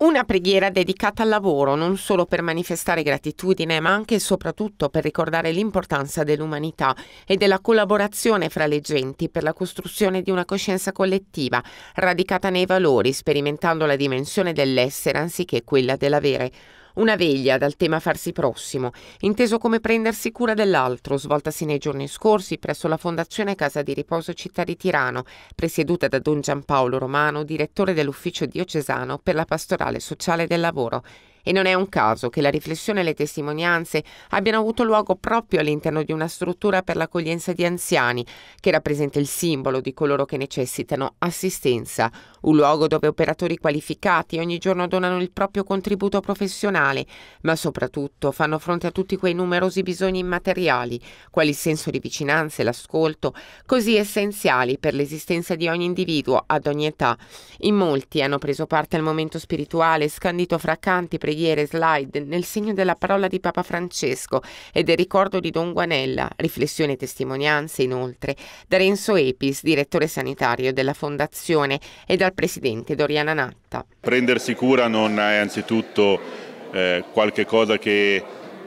Una preghiera dedicata al lavoro, non solo per manifestare gratitudine, ma anche e soprattutto per ricordare l'importanza dell'umanità e della collaborazione fra le genti per la costruzione di una coscienza collettiva, radicata nei valori, sperimentando la dimensione dell'essere anziché quella dell'avere. Una veglia dal tema farsi prossimo, inteso come prendersi cura dell'altro, svoltasi nei giorni scorsi presso la Fondazione Casa di Riposo Città di Tirano, presieduta da Don Giampaolo Romano, direttore dell'Ufficio Diocesano per la Pastorale Sociale del Lavoro. E non è un caso che la riflessione e le testimonianze abbiano avuto luogo proprio all'interno di una struttura per l'accoglienza di anziani, che rappresenta il simbolo di coloro che necessitano assistenza, un luogo dove operatori qualificati ogni giorno donano il proprio contributo professionale, ma soprattutto fanno fronte a tutti quei numerosi bisogni immateriali, quali il senso di vicinanza e l'ascolto, così essenziali per l'esistenza di ogni individuo ad ogni età. In molti hanno preso parte al momento spirituale, scandito fra canti, preghiere, preghiere slide nel segno della parola di Papa Francesco e del ricordo di Don Guanella, riflessioni e testimonianze inoltre, da Renzo Epis, direttore sanitario della Fondazione, e dal presidente Doriana Natta. Prendersi cura non è anzitutto eh, qualche cosa che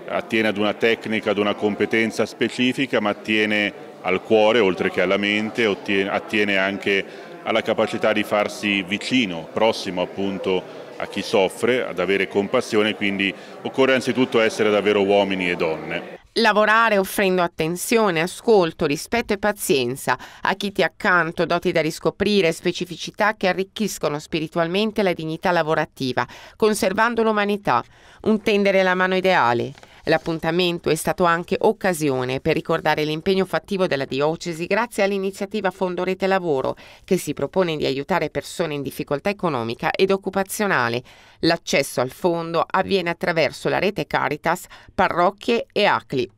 attiene ad una tecnica, ad una competenza specifica, ma attiene al cuore oltre che alla mente, attiene anche a alla capacità di farsi vicino, prossimo appunto a chi soffre, ad avere compassione, quindi occorre anzitutto essere davvero uomini e donne. Lavorare offrendo attenzione, ascolto, rispetto e pazienza a chi ti accanto, doti da riscoprire, specificità che arricchiscono spiritualmente la dignità lavorativa, conservando l'umanità, un tendere la mano ideale. L'appuntamento è stato anche occasione per ricordare l'impegno fattivo della diocesi grazie all'iniziativa Fondo Rete Lavoro che si propone di aiutare persone in difficoltà economica ed occupazionale. L'accesso al fondo avviene attraverso la rete Caritas, parrocchie e ACLI.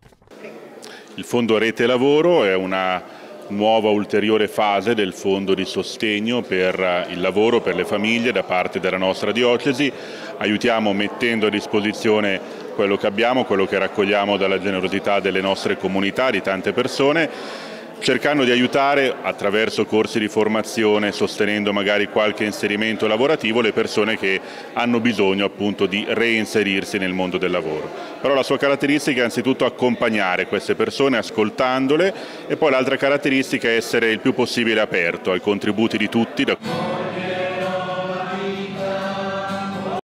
Il Fondo Rete Lavoro è una nuova ulteriore fase del fondo di sostegno per eh, il lavoro, per le famiglie da parte della nostra diocesi. Aiutiamo mettendo a disposizione quello che abbiamo, quello che raccogliamo dalla generosità delle nostre comunità, di tante persone cercando di aiutare attraverso corsi di formazione, sostenendo magari qualche inserimento lavorativo le persone che hanno bisogno appunto di reinserirsi nel mondo del lavoro. Però la sua caratteristica è anzitutto accompagnare queste persone ascoltandole e poi l'altra caratteristica è essere il più possibile aperto ai contributi di tutti.